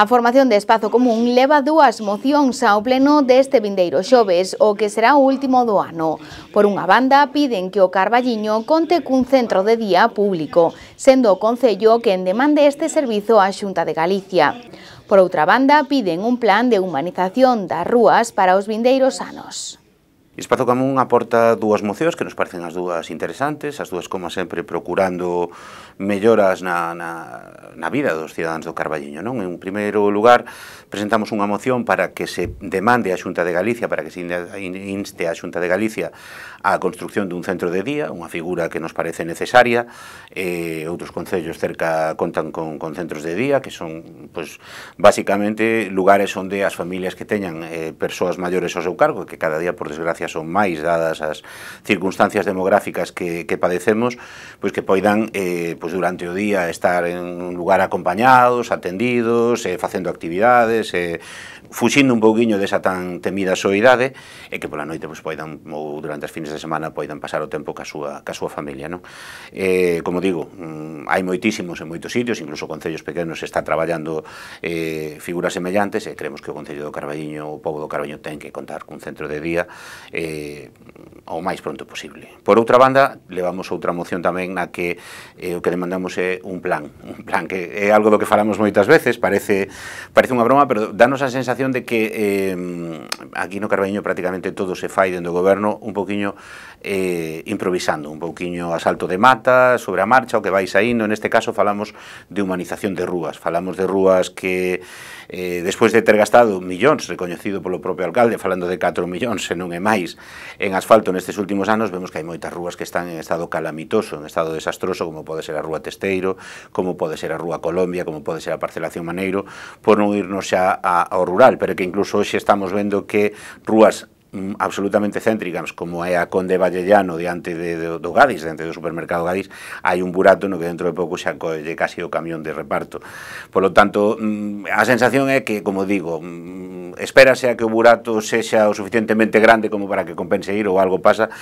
A formación de Espazo Común leva dúas mocións ao pleno deste vindeiro xoves, o que será o último do ano. Por unha banda, piden que o Carballiño conte cun centro de día público, sendo o Concello quen demande este servizo á Xunta de Galicia. Por outra banda, piden un plan de humanización das rúas para os vindeiros anos. Espazo Común aporta dúas mocións que nos parecen as dúas interesantes, as dúas como sempre procurando melloras na, na, na vida dos cidadáns do Carballiño. Non? En primeiro lugar, presentamos unha moción para que se demande a Xunta de Galicia, para que se inste a Xunta de Galicia a construcción dun centro de día, unha figura que nos parece necesaria, eh, outros concellos cerca contan con, con centros de día, que son pues, pois, basicamente lugares onde as familias que teñan eh, persoas maiores ao seu cargo, que cada día, por desgracia, que son máis dadas as circunstancias demográficas que, que padecemos, pois que poidan eh, pois durante o día estar en un lugar acompañados, atendidos, eh, facendo actividades, eh, fuxindo un pouquiño desa tan temida soidade e que pola noite pois, poidan ou durante as fines de semana poidan pasar o tempo ca súa, ca súa familia non? Eh, como digo, mm, hai moitísimos en moitos sitios, incluso concellos pequenos está traballando eh, figuras semellantes e creemos que o Concello do Carballiño o povo do Carballiño ten que contar cun centro de día eh, ao máis pronto posible. Por outra banda, levamos outra moción tamén na que eh, o que demandamos é un plan, un plan que é algo do que falamos moitas veces, parece parece unha broma, pero danos a sensación sensación de que eh, aquí no Carballiño prácticamente todo se fai dentro do goberno un poquinho eh, improvisando, un pouquiño a salto de mata, sobre a marcha, o que vai saindo. Neste caso falamos de humanización de rúas, falamos de rúas que eh, despois de ter gastado millóns, recoñecido polo propio alcalde, falando de 4 millóns, se non é máis, en asfalto nestes últimos anos, vemos que hai moitas rúas que están en estado calamitoso, en estado desastroso, como pode ser a Rúa Testeiro, como pode ser a Rúa Colombia, como pode ser a Parcelación Maneiro, por non irnos xa ao rural, central, pero que incluso hoxe estamos vendo que rúas mm, absolutamente céntricas como é a Conde Vallellano diante de, de, do Gadis, diante do supermercado Gadis hai un burato no que dentro de pouco xa colle casi o camión de reparto Por lo tanto, mm, a sensación é que como digo, mm, espérase a que o burato sexa o suficientemente grande como para que compense ir ou algo pasa